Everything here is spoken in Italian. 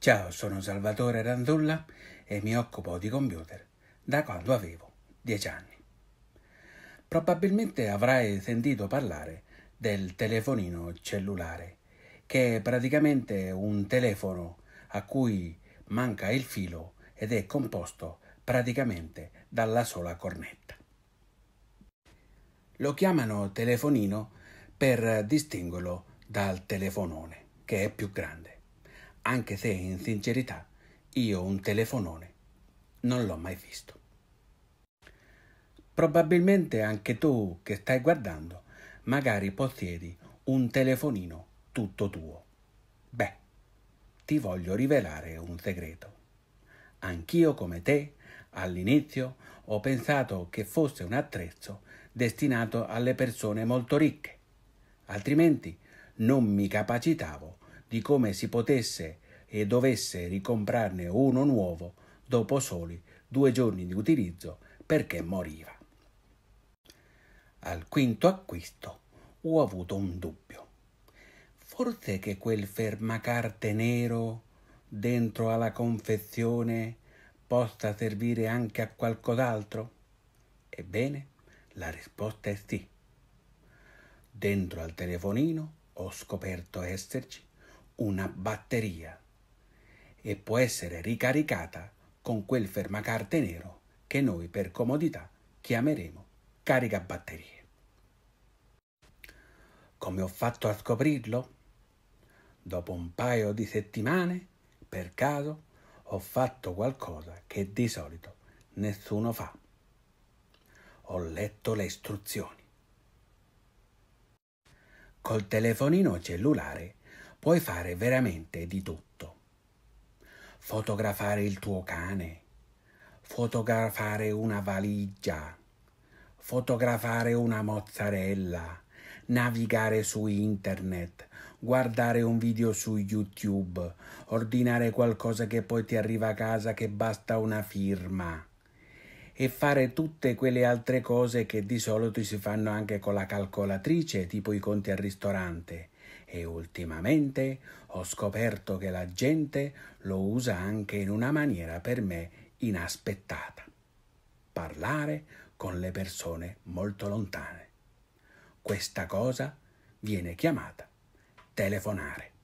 Ciao, sono Salvatore Randulla e mi occupo di computer da quando avevo 10 anni. Probabilmente avrai sentito parlare del telefonino cellulare, che è praticamente un telefono a cui manca il filo ed è composto praticamente dalla sola cornetta. Lo chiamano telefonino per distinguerlo dal telefonone, che è più grande anche se in sincerità io un telefonone non l'ho mai visto. Probabilmente anche tu che stai guardando magari possiedi un telefonino tutto tuo. Beh, ti voglio rivelare un segreto. Anch'io come te, all'inizio, ho pensato che fosse un attrezzo destinato alle persone molto ricche, altrimenti non mi capacitavo di come si potesse e dovesse ricomprarne uno nuovo dopo soli due giorni di utilizzo perché moriva. Al quinto acquisto ho avuto un dubbio. Forse che quel fermacarte nero dentro alla confezione possa servire anche a qualcos'altro? Ebbene, la risposta è sì. Dentro al telefonino ho scoperto esserci una batteria e può essere ricaricata con quel fermacarte nero che noi per comodità chiameremo caricabatterie. Come ho fatto a scoprirlo? Dopo un paio di settimane, per caso, ho fatto qualcosa che di solito nessuno fa. Ho letto le istruzioni. Col telefonino cellulare puoi fare veramente di tutto. Fotografare il tuo cane, fotografare una valigia, fotografare una mozzarella, navigare su internet, guardare un video su YouTube, ordinare qualcosa che poi ti arriva a casa che basta una firma e fare tutte quelle altre cose che di solito si fanno anche con la calcolatrice, tipo i conti al ristorante e ultimamente ho scoperto che la gente lo usa anche in una maniera per me inaspettata. Parlare con le persone molto lontane. Questa cosa viene chiamata telefonare.